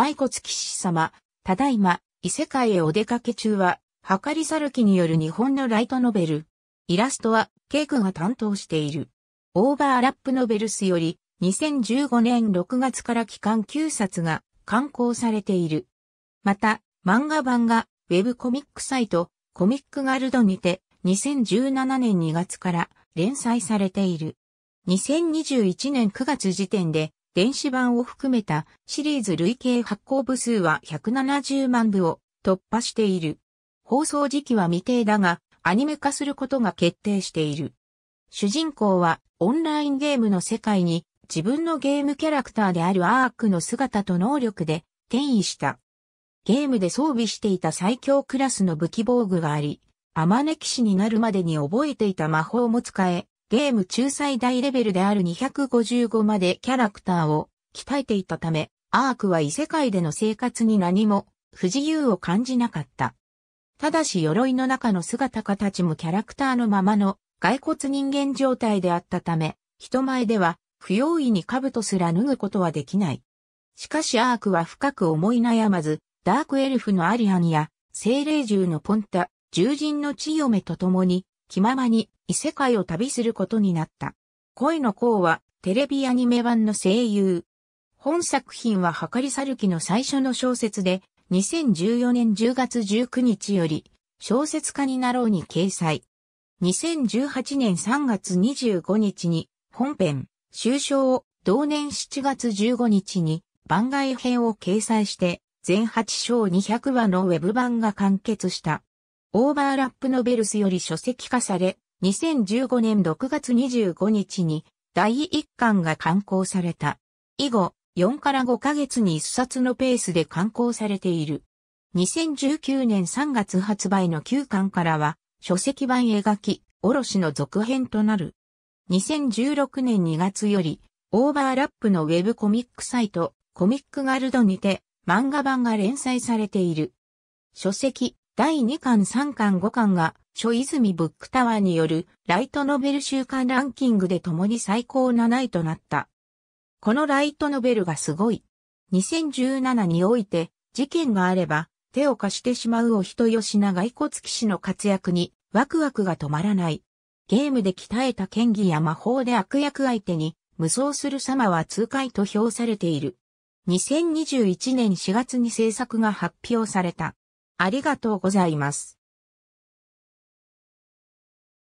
骸骨騎士様、ただいま、異世界へお出かけ中は、はかりさるきによる日本のライトノベル。イラストは、ケイクが担当している。オーバーラップノベルスより、2015年6月から期間9冊が刊行されている。また、漫画版が、ウェブコミックサイト、コミックガルドにて、2017年2月から連載されている。2021年9月時点で、電子版を含めたシリーズ累計発行部数は170万部を突破している。放送時期は未定だが、アニメ化することが決定している。主人公はオンラインゲームの世界に自分のゲームキャラクターであるアークの姿と能力で転移した。ゲームで装備していた最強クラスの武器防具があり、天マネ騎士になるまでに覚えていた魔法も使え、ゲーム中最大レベルである255までキャラクターを鍛えていたため、アークは異世界での生活に何も不自由を感じなかった。ただし鎧の中の姿形もキャラクターのままの骸骨人間状態であったため、人前では不用意に兜すら脱ぐことはできない。しかしアークは深く思い悩まず、ダークエルフのアリアンや、精霊獣のポンタ、獣人のチヨメと共に、気ままに異世界を旅することになった。恋の項はテレビアニメ版の声優。本作品ははかりさるきの最初の小説で、2014年10月19日より、小説家になろうに掲載。2018年3月25日に本編、終章を同年7月15日に番外編を掲載して、全8章200話のウェブ版が完結した。オーバーラップノベルスより書籍化され、2015年6月25日に第1巻が刊行された。以後、4から5ヶ月に1冊のペースで刊行されている。2019年3月発売の9巻からは、書籍版描き、卸の続編となる。2016年2月より、オーバーラップのウェブコミックサイト、コミックガルドにて、漫画版が連載されている。書籍、第2巻3巻5巻が、諸泉ブックタワーによるライトノベル週間ランキングで共に最高7位となった。このライトノベルがすごい。2017において、事件があれば、手を貸してしまうお人よしな骸骨騎士の活躍に、ワクワクが止まらない。ゲームで鍛えた剣技や魔法で悪役相手に、無双する様は痛快と評されている。2021年4月に制作が発表された。ありがとうございます。